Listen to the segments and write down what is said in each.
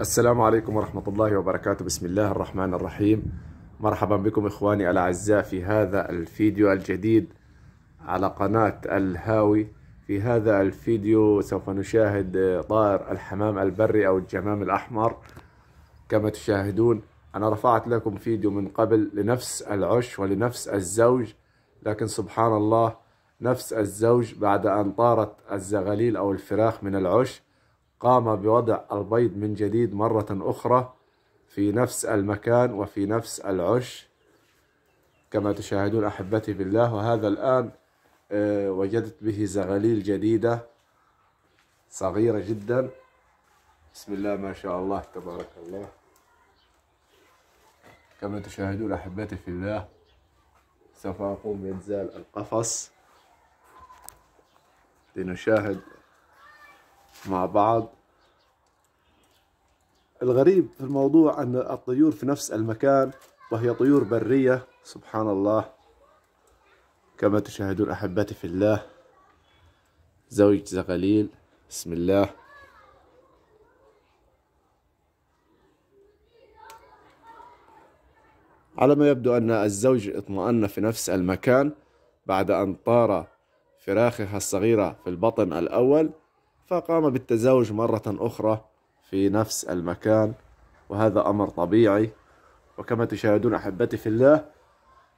السلام عليكم ورحمة الله وبركاته بسم الله الرحمن الرحيم مرحبا بكم إخواني الأعزاء في هذا الفيديو الجديد على قناة الهاوي في هذا الفيديو سوف نشاهد طائر الحمام البري أو الجمام الأحمر كما تشاهدون أنا رفعت لكم فيديو من قبل لنفس العش ولنفس الزوج لكن سبحان الله نفس الزوج بعد أن طارت الزغاليل أو الفراخ من العش قام بوضع البيض من جديد مرة أخرى في نفس المكان وفي نفس العش كما تشاهدون أحبتي بالله وهذا الآن آه، وجدت به زغليل جديدة صغيرة جدا بسم الله ما شاء الله تبارك الله كما تشاهدون أحبتي في الله سوف أقوم بإنزال القفص لنشاهد مع بعض الغريب في الموضوع أن الطيور في نفس المكان وهي طيور برية سبحان الله كما تشاهدون أحبتي في الله زوج زغليل بسم الله على ما يبدو أن الزوج اطمأن في نفس المكان بعد أن طار فراخها الصغيرة في البطن الأول فقام بالتزاوج مرة أخرى في نفس المكان وهذا أمر طبيعي وكما تشاهدون أحبتي في الله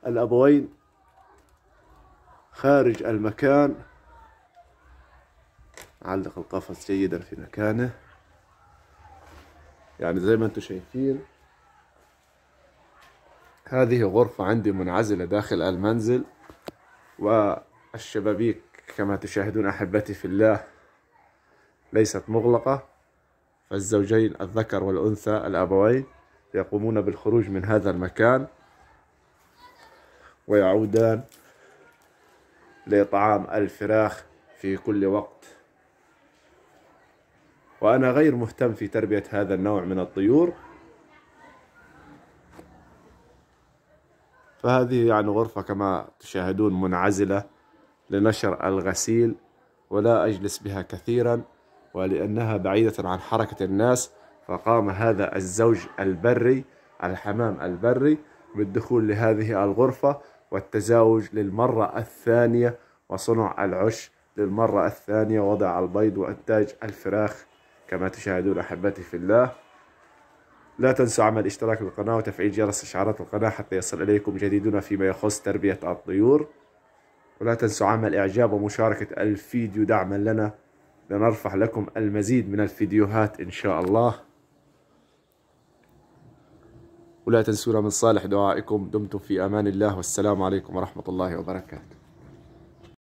الأبوين خارج المكان علق القفص جيدا في مكانه يعني زي ما انتم شايفين هذه غرفة عندي منعزلة داخل المنزل والشبابيك كما تشاهدون أحبتي في الله ليست مغلقة فالزوجين الذكر والأنثى الأبوين يقومون بالخروج من هذا المكان ويعودان لإطعام الفراخ في كل وقت وأنا غير مهتم في تربية هذا النوع من الطيور فهذه يعني غرفة كما تشاهدون منعزلة لنشر الغسيل ولا أجلس بها كثيرا ولأنها بعيدة عن حركة الناس فقام هذا الزوج البري الحمام البري بالدخول لهذه الغرفة والتزاوج للمرة الثانية وصنع العش للمرة الثانية وضع البيض وإنتاج الفراخ كما تشاهدون أحبتي في الله لا تنسوا عمل اشتراك بالقناة وتفعيل جرس إشعارات القناة حتى يصل إليكم جديدنا فيما يخص تربية الطيور ولا تنسوا عمل إعجاب ومشاركة الفيديو دعما لنا لنرفع لكم المزيد من الفيديوهات إن شاء الله ولا تنسونا من صالح دعائكم دمتم في أمان الله والسلام عليكم ورحمة الله وبركاته